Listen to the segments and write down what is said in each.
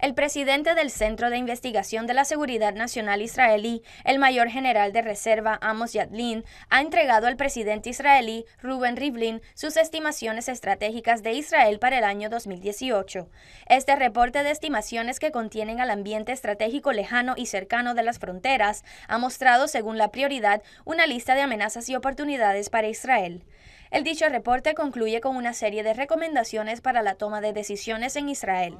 El presidente del Centro de Investigación de la Seguridad Nacional israelí, el mayor general de reserva Amos Yadlin, ha entregado al presidente israelí Ruben Rivlin sus estimaciones estratégicas de Israel para el año 2018. Este reporte de estimaciones que contienen al ambiente estratégico lejano y cercano de las fronteras ha mostrado, según la prioridad, una lista de amenazas y oportunidades para Israel. El dicho reporte concluye con una serie de recomendaciones para la toma de decisiones en Israel.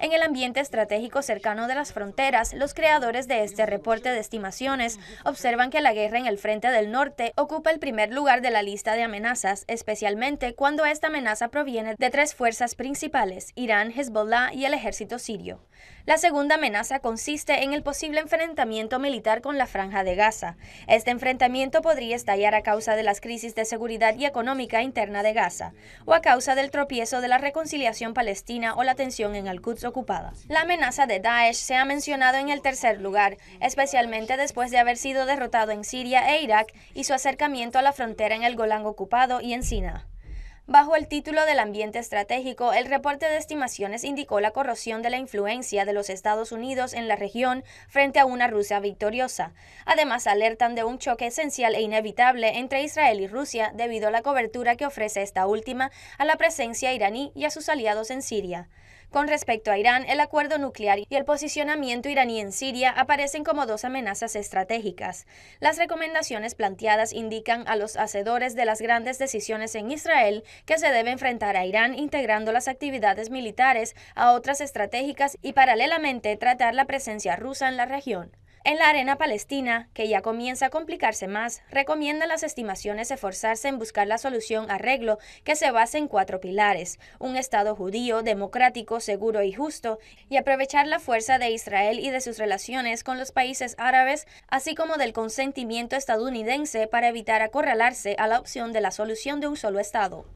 En el ambiente estratégico cercano de las fronteras, los creadores de este reporte de estimaciones observan que la guerra en el frente del norte ocupa el primer lugar de la lista de amenazas, especialmente cuando esta amenaza proviene de tres fuerzas principales, Irán, Hezbollah y el ejército sirio. La segunda amenaza consiste en el posible enfrentamiento militar con la franja de Gaza. Este enfrentamiento podría estallar a causa de las crisis de seguridad y económica interna de Gaza, o a causa del tropiezo de la reconciliación palestina o la tensión en Al-Quds ocupada. La amenaza de Daesh se ha mencionado en el tercer lugar, especialmente después de haber sido derrotado en Siria e Irak y su acercamiento a la frontera en el Golán ocupado y en Sina. Bajo el título del ambiente estratégico, el reporte de estimaciones indicó la corrosión de la influencia de los Estados Unidos en la región frente a una Rusia victoriosa. Además, alertan de un choque esencial e inevitable entre Israel y Rusia debido a la cobertura que ofrece esta última a la presencia iraní y a sus aliados en Siria. Con respecto a Irán, el acuerdo nuclear y el posicionamiento iraní en Siria aparecen como dos amenazas estratégicas. Las recomendaciones planteadas indican a los hacedores de las grandes decisiones en Israel que se debe enfrentar a Irán integrando las actividades militares a otras estratégicas y paralelamente tratar la presencia rusa en la región. En la arena palestina, que ya comienza a complicarse más, recomienda las estimaciones esforzarse en buscar la solución arreglo que se base en cuatro pilares, un Estado judío, democrático, seguro y justo, y aprovechar la fuerza de Israel y de sus relaciones con los países árabes, así como del consentimiento estadounidense para evitar acorralarse a la opción de la solución de un solo Estado.